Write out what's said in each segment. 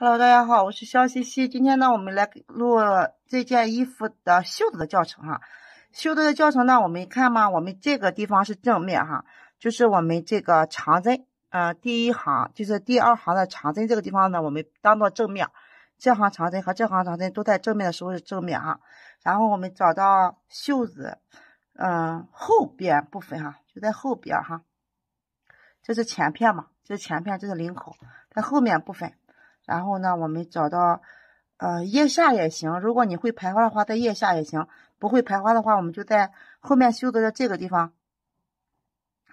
Hello，大家好，我是肖西西。今天呢，我们来录这件衣服的袖子的教程哈。袖子的教程呢，我们看嘛，我们这个地方是正面哈，就是我们这个长针，呃，第一行就是第二行的长针这个地方呢，我们当做正面，这行长针和这行长针都在正面的时候是正面哈。然后我们找到袖子，嗯，后边部分哈，就在后边哈。这是前片嘛？这是前片，这是领口，在后面部分。然后呢，我们找到，呃，腋下也行。如果你会排花的话，在腋下也行；不会排花的话，我们就在后面袖子的这个地方，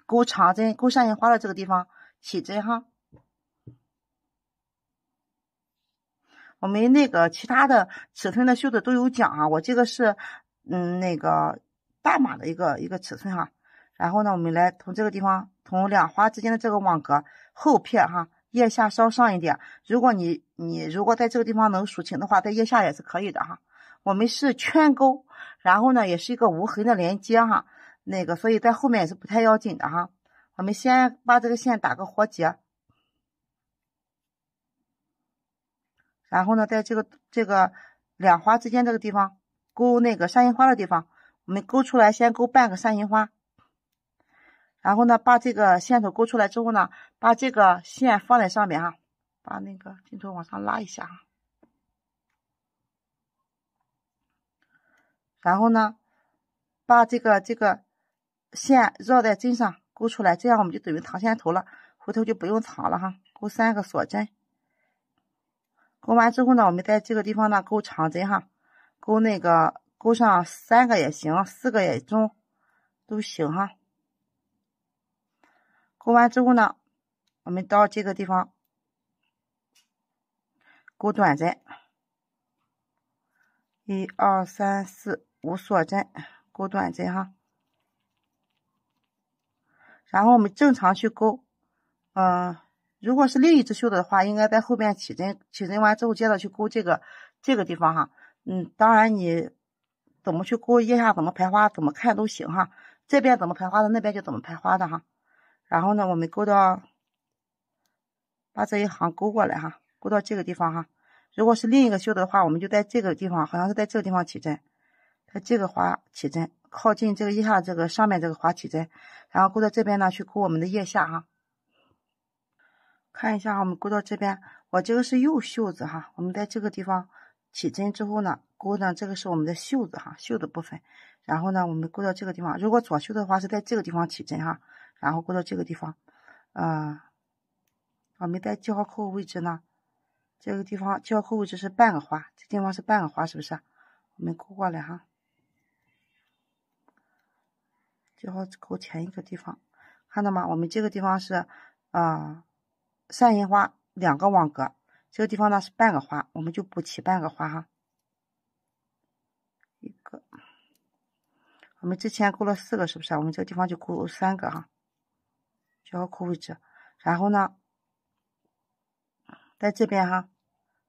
钩长针、钩扇形花的这个地方起针哈。我们那个其他的尺寸的袖子都有讲啊，我这个是，嗯，那个大码的一个一个尺寸哈。然后呢，我们来从这个地方，从两花之间的这个网格后片哈。腋下稍上一点，如果你你如果在这个地方能数清的话，在腋下也是可以的哈。我们是圈钩，然后呢，也是一个无痕的连接哈。那个所以在后面也是不太要紧的哈。我们先把这个线打个活结，然后呢，在这个这个两花之间这个地方，钩那个山樱花的地方，我们钩出来先钩半个山樱花。然后呢，把这个线头勾出来之后呢，把这个线放在上面哈，把那个镜头往上拉一下。然后呢，把这个这个线绕在针上，勾出来，这样我们就等于藏线头了，回头就不用藏了哈。勾三个锁针，勾完之后呢，我们在这个地方呢勾长针哈，勾那个勾上三个也行，四个也中，都行哈。钩完之后呢，我们到这个地方钩短针，一二三四五锁针，钩短针哈。然后我们正常去钩，嗯，如果是另一只袖子的话，应该在后面起针，起针完之后接着去钩这个这个地方哈。嗯，当然你怎么去钩腋下，怎么排花，怎么看都行哈。这边怎么排花的，那边就怎么排花的哈。然后呢，我们勾到把这一行勾过来哈，勾到这个地方哈。如果是另一个袖子的话，我们就在这个地方，好像是在这个地方起针，在这个花起针，靠近这个腋下这个上面这个花起针，然后勾到这边呢，去勾我们的腋下哈。看一下我们勾到这边，我这个是右袖子哈，我们在这个地方起针之后呢，勾上这个是我们的袖子哈，袖子部分。然后呢，我们勾到这个地方，如果左袖的话是在这个地方起针哈。然后过到这个地方，啊，我们在记号扣位置呢。这个地方记号扣位置是半个花，这地方是半个花，是不是？我们勾过来哈，记号扣前一个地方，看到吗？我们这个地方是啊，扇形花两个网格，这个地方呢是半个花，我们就补齐半个花哈。一个，我们之前勾了四个，是不是？我们这个地方就勾三个哈。小扣位置，然后呢，在这边哈，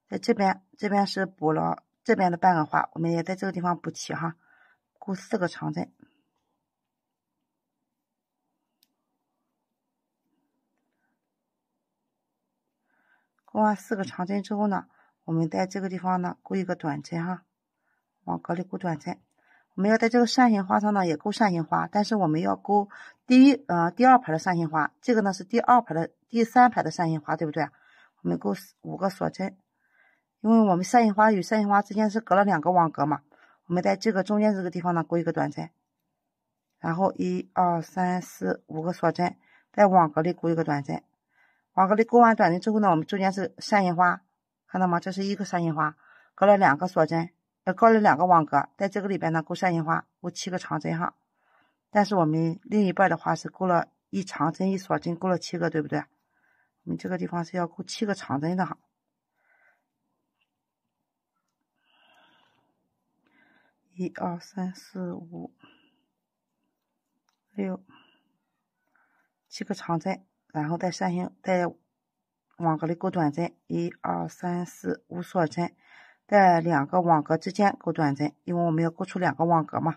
在这边，这边是补了这边的半个花，我们也在这个地方补齐哈，钩四个长针。勾完四个长针之后呢，我们在这个地方呢勾一个短针哈，往隔里勾短针。我们要在这个扇形花上呢，也勾扇形花，但是我们要勾第一、呃第二排的扇形花，这个呢是第二排的、第三排的扇形花，对不对？我们勾五个锁针，因为我们扇形花与扇形花之间是隔了两个网格嘛，我们在这个中间这个地方呢，勾一个短针，然后一二三四五个锁针，在网格里勾一个短针，网格里勾完短针之后呢，我们中间是扇形花，看到吗？这是一个扇形花，隔了两个锁针。勾了两个网格，在这个里边呢，勾三角形花，勾七个长针哈。但是我们另一半的话是勾了一长针一锁针，勾了七个，对不对？我们这个地方是要勾七个长针的哈。一二三四五六，七个长针，然后在三角形在网格里勾短针，一二三四五锁针。在两个网格之间钩短针，因为我们要钩出两个网格嘛。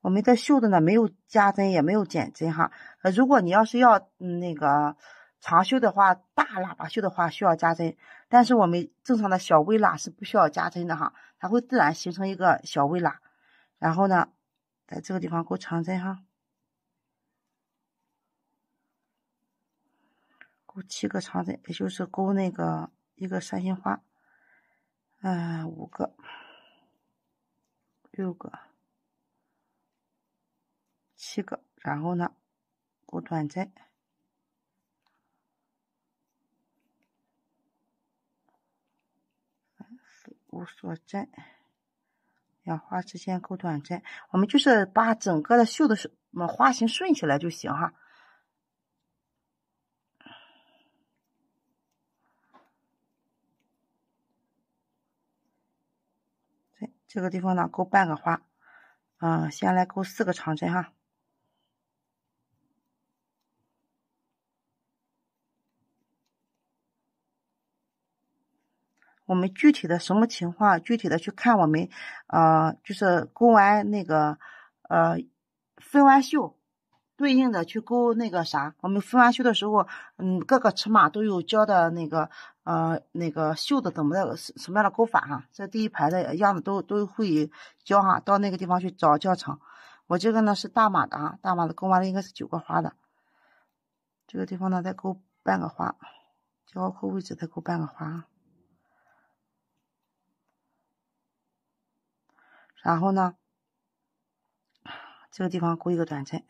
我们的袖子呢，没有加针，也没有减针哈。呃，如果你要是要那个长袖的话，大喇叭袖的话需要加针，但是我们正常的小微喇是不需要加针的哈，它会自然形成一个小微喇。然后呢，在这个地方钩长针哈，钩七个长针，也就是钩那个一个三星花。嗯，五个、六个、七个，然后呢，钩短针，无锁针，两花之间钩短针，我们就是把整个的绣的是花型顺起来就行哈。这个地方呢，钩半个花，嗯，先来钩四个长针哈。我们具体的什么情况，具体的去看我们，呃，就是勾完那个，呃，分完袖。对应的去勾那个啥，我们分完袖的时候，嗯，各个尺码都有教的那个，呃，那个袖子怎么的什么样的勾法哈，这第一排的样子都都会教哈，到那个地方去找教程。我这个呢是大码的啊，大码的勾完了应该是九个花的，这个地方呢再勾半个花，交扣位置再勾半个花，然后呢，这个地方勾一个短针。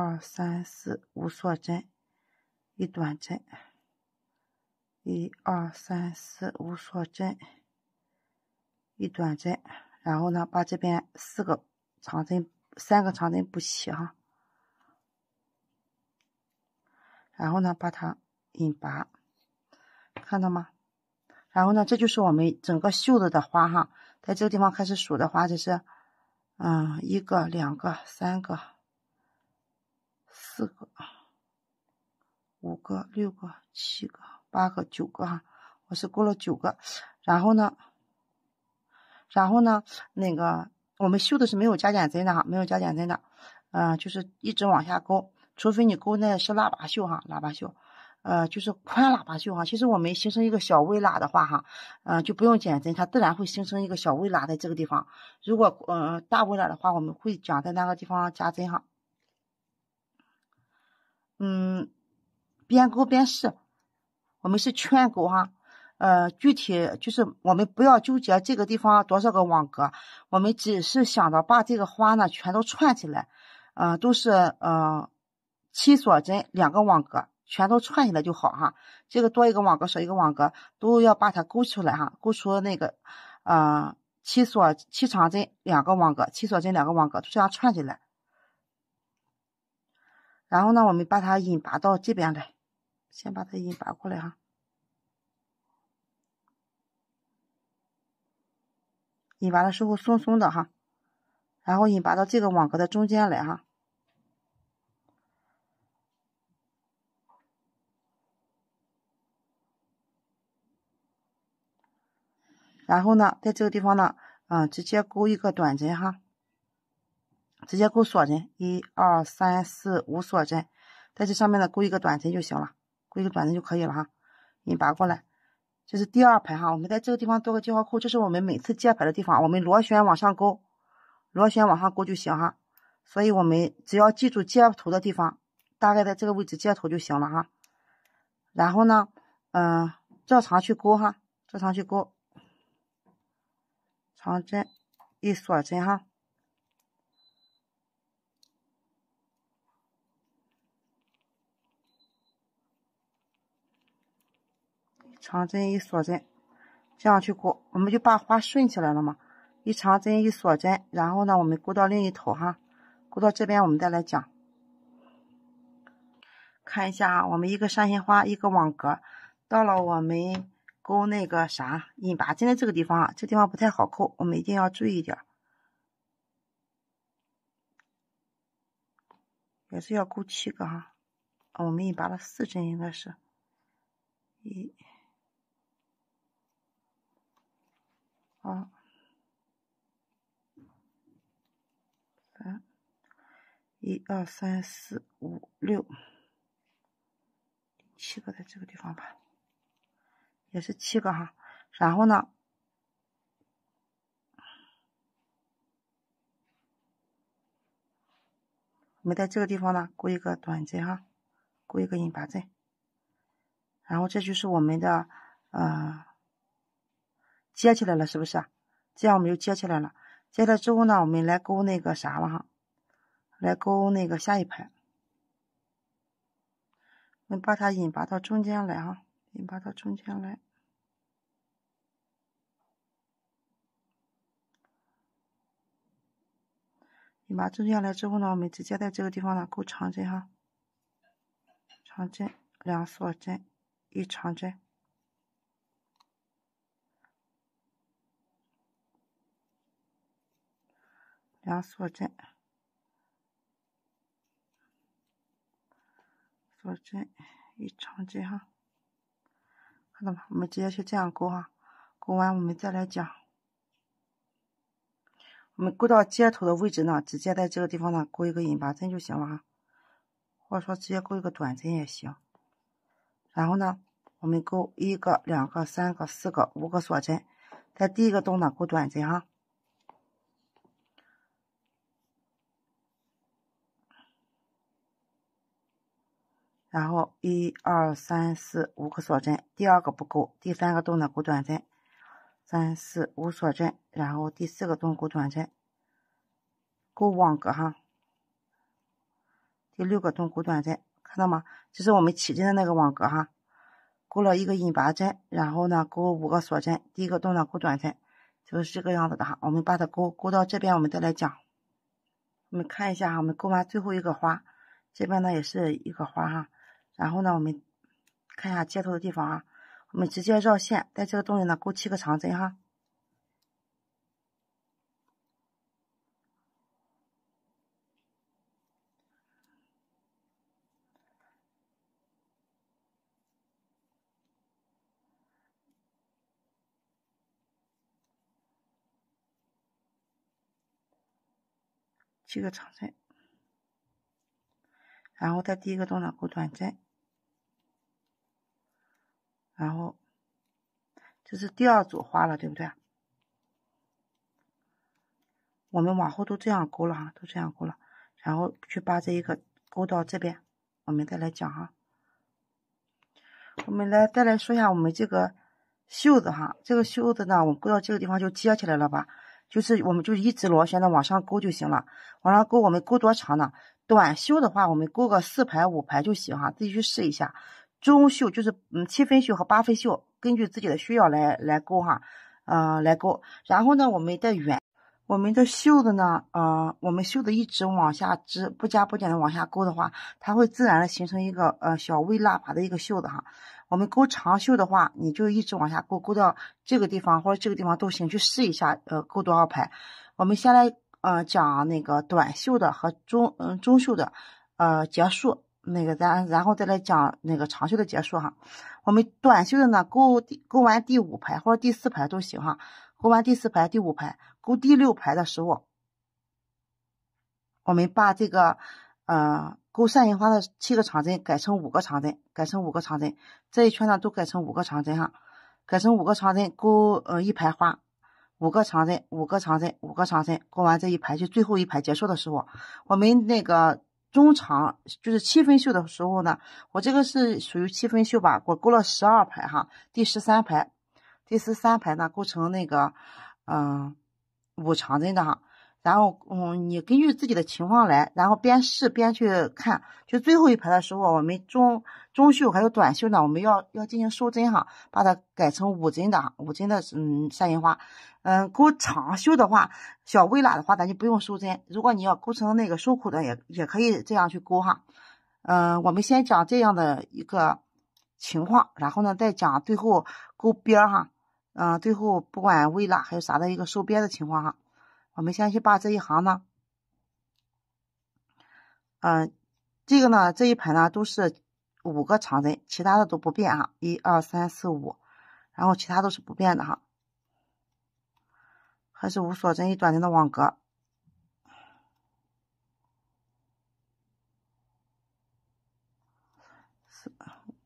二三四五锁针，一短针。一二三四五锁针，一短针。然后呢，把这边四个长针，三个长针补齐哈。然后呢，把它引拔，看到吗？然后呢，这就是我们整个袖子的花哈。在这个地方开始数的话，这是，嗯，一个，两个，三个。四个、五个、六个、七个、八个、九个哈，我是钩了九个。然后呢，然后呢，那个我们绣的是没有加减针的哈，没有加减针的，呃，就是一直往下钩，除非你钩那是喇叭绣哈，喇叭绣，呃，就是宽喇叭袖哈。其实我们形成一个小微喇的话哈，嗯，就不用减针，它自然会形成一个小微喇在这个地方。如果嗯大微喇的话，我们会讲在那个地方加针哈。嗯，边钩边试，我们是圈钩哈，呃，具体就是我们不要纠结这个地方多少个网格，我们只是想着把这个花呢全都串起来，啊，都是呃七锁针两个网格全都串起来就好哈，这个多一个网格少一个网格都要把它钩出来哈，钩出那个啊七锁七长针两个网格，七锁针两个网格就这样串起来。然后呢，我们把它引拔到这边来，先把它引拔过来哈。引拔的时候松松的哈，然后引拔到这个网格的中间来哈。然后呢，在这个地方呢，嗯，直接勾一个短针哈。直接钩锁针，一二三四五锁针，在这上面呢钩一个短针就行了，钩一个短针就可以了哈。你拔过来，这是第二排哈，我们在这个地方做个记号扣，这是我们每次接排的地方，我们螺旋往上钩，螺旋往上钩就行哈。所以我们只要记住接头的地方，大概在这个位置接头就行了哈。然后呢，嗯，照常去钩哈，照常去钩，长针一锁针哈。长针一锁针，这样去钩，我们就把花顺起来了嘛。一长针一锁针，然后呢，我们钩到另一头哈，钩到这边我们再来讲。看一下，啊，我们一个山形花，一个网格，到了我们钩那个啥引拔针的这个地方，啊，这地方不太好扣，我们一定要注意一点。也是要钩七个哈，我们引拔了四针，应该是一。二、三、一、二、三、四、五、六、七个，在这个地方吧，也是七个哈。然后呢，我们在这个地方呢，钩一个短针哈，钩一个引拔针，然后这就是我们的呃。接起来了，是不是啊？这样我们就接起来了。接了之后呢，我们来勾那个啥了哈，来勾那个下一排。我们把它引拔到中间来哈，引拔到中间来。引拔中间来之后呢，我们直接在这个地方呢勾长针哈，长针两锁针一长针。两锁针，锁针一长针哈，看到吗？我们直接去这样勾哈，勾完我们再来讲。我们勾到接头的位置呢，直接在这个地方呢勾一个引拔针就行了哈，或者说直接勾一个短针也行。然后呢，我们勾一个、两个、三个、四个、五个锁针，在第一个洞呢勾短针哈。然后一二三四五个锁针，第二个不勾，第三个洞呢钩短针，三四五锁针，然后第四个洞钩短针，钩网格哈，第六个洞钩短针，看到吗？这是我们起针的那个网格哈，钩了一个引拔针，然后呢钩五个锁针，第一个洞呢钩短针，就是这个样子的哈。我们把它钩钩到这边，我们再来讲。我们看一下哈，我们钩完最后一个花，这边呢也是一个花哈。然后呢，我们看一下接头的地方啊，我们直接绕线，在这个洞里呢，钩七个长针哈，七个长针，然后在第一个洞呢，钩短针。然后，这是第二组花了，对不对？我们往后都这样勾了哈，都这样勾了，然后去把这一个勾到这边，我们再来讲哈。我们来再来说一下我们这个袖子哈，这个袖子呢，我们勾到这个地方就接起来了吧？就是我们就一直螺旋的往上勾就行了，往上勾我们勾多长呢？短袖的话，我们勾个四排五排就行哈，自己去试一下。中袖就是嗯七分袖和八分袖，根据自己的需要来来勾哈，嗯，来勾。然后呢，我们的圆，我们的袖子呢，呃，我们袖子一直往下织，不加不减的往下勾的话，它会自然的形成一个呃小微喇叭的一个袖子哈。我们勾长袖的话，你就一直往下勾，勾到这个地方或者这个地方都行，去试一下，呃，勾多少排。我们先来，嗯，讲那个短袖的和中嗯中袖的，呃，结束。那个，咱然后再来讲那个长袖的结束哈。我们短袖的呢，钩钩完第五排或者第四排都行哈。钩完第四排、第五排，钩第六排的时候，我们把这个呃，钩扇形花的七个长针改成五个长针，改成五个长针。这一圈呢，都改成五个长针哈，改成五个长针，钩呃一排花，五个长针，五个长针，五个长针，钩完这一排就最后一排结束的时候，我们那个。中长就是七分袖的时候呢，我这个是属于七分袖吧，我钩了十二排哈，第十三排，第十三排呢钩成那个嗯五长针的哈，然后嗯你根据自己的情况来，然后边试边去看，就最后一排的时候，我们中中袖还有短袖呢，我们要要进行收针哈，把它改成五针的，五针的嗯三针花。嗯，钩长袖的话，小微喇的话，咱就不用收针。如果你要钩成那个收口的，也也可以这样去钩哈。嗯，我们先讲这样的一个情况，然后呢，再讲最后钩边哈。嗯，最后不管微喇还有啥的一个收边的情况哈，我们先去把这一行呢，嗯，这个呢，这一排呢都是五个长针，其他的都不变哈，一二三四五，然后其他都是不变的哈。还是无锁针，一短针的网格，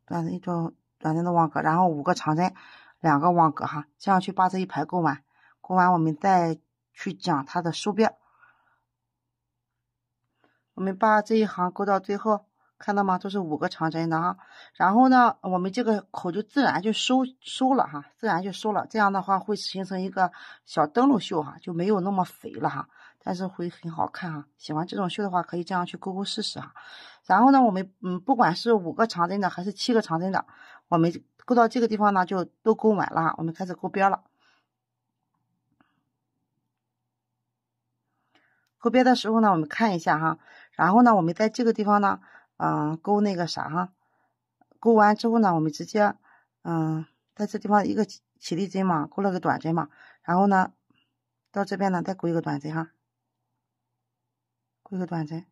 短针一短短针的网格，然后五个长针，两个网格哈，这样去把这一排勾完，勾完我们再去讲它的收边。我们把这一行勾到最后。看到吗？都是五个长针的哈，然后呢，我们这个口就自然就收收了哈，自然就收了，这样的话会形成一个小灯笼袖哈，就没有那么肥了哈，但是会很好看哈。喜欢这种袖的话，可以这样去勾勾试试哈。然后呢，我们嗯，不管是五个长针的还是七个长针的，我们勾到这个地方呢，就都勾满了，我们开始勾边了。勾边的时候呢，我们看一下哈，然后呢，我们在这个地方呢。嗯，勾那个啥哈，勾完之后呢，我们直接嗯，在这地方一个起立针嘛，勾了个短针嘛，然后呢，到这边呢再勾一个短针哈，勾一个短针，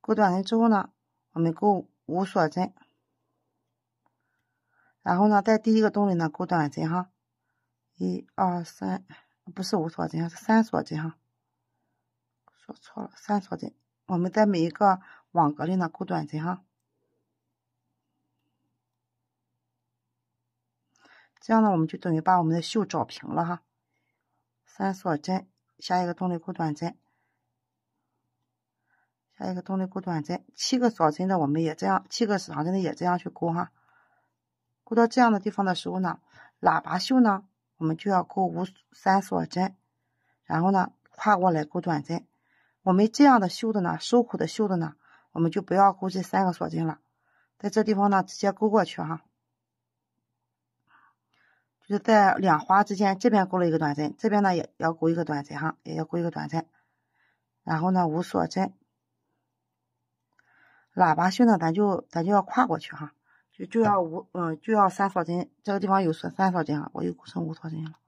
勾短针之后呢，我们勾五锁针，然后呢，在第一个洞里呢勾短针哈，一二三，不是五锁针，是三锁针哈，说错了，三锁针，我们在每一个。网格里呢，钩短针哈，这样呢，我们就等于把我们的袖找平了哈。三锁针，下一个动力钩短针，下一个动力钩短针，七个锁针呢，我们也这样，七个锁长针呢也这样去钩哈。钩到这样的地方的时候呢，喇叭袖呢，我们就要钩五三锁针，然后呢，跨过来钩短针。我们这样的袖子呢，收口的袖子呢。我们就不要钩这三个锁针了，在这地方呢直接钩过去哈，就是在两花之间，这边钩了一个短针，这边呢也要钩一个短针哈，也要钩一个短针，然后呢无锁针，喇叭袖呢咱就咱就要跨过去哈，就就要无嗯就要三锁针，这个地方有锁三锁针哈，我又钩成无锁针了。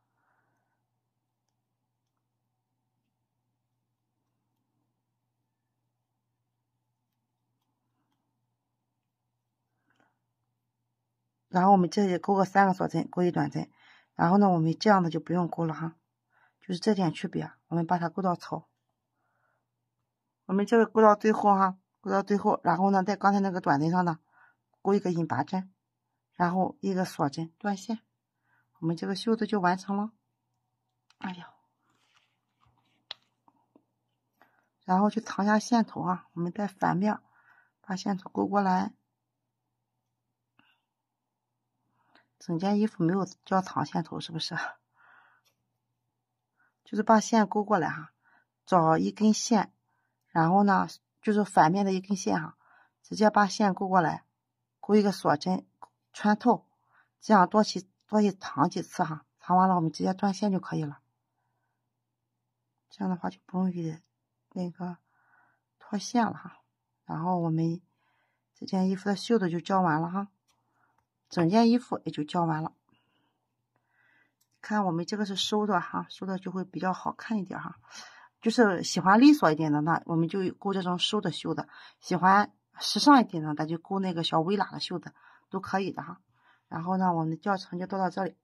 然后我们这里钩个三个锁针，钩一短针，然后呢，我们这样子就不用钩了哈，就是这点区别。我们把它钩到头。我们这个钩到最后哈，钩到最后，然后呢，在刚才那个短针上呢，钩一个引拔针，然后一个锁针断线，我们这个袖子就完成了。哎呀，然后去藏下线头啊，我们在反面把线头勾过来。整件衣服没有交藏线头，是不是？就是把线勾过来哈，找一根线，然后呢，就是反面的一根线哈，直接把线勾过来，勾一个锁针穿透，这样多起多起藏几次哈，藏完了我们直接断线就可以了。这样的话就不容易那个脱线了哈。然后我们这件衣服的袖子就教完了哈。整件衣服也就教完了，看我们这个是收的哈，收的就会比较好看一点哈，就是喜欢利索一点的呢，我们就勾这种收的袖子，喜欢时尚一点的那就勾那个小微喇的袖子都可以的哈，然后呢，我们的教程就到到这里。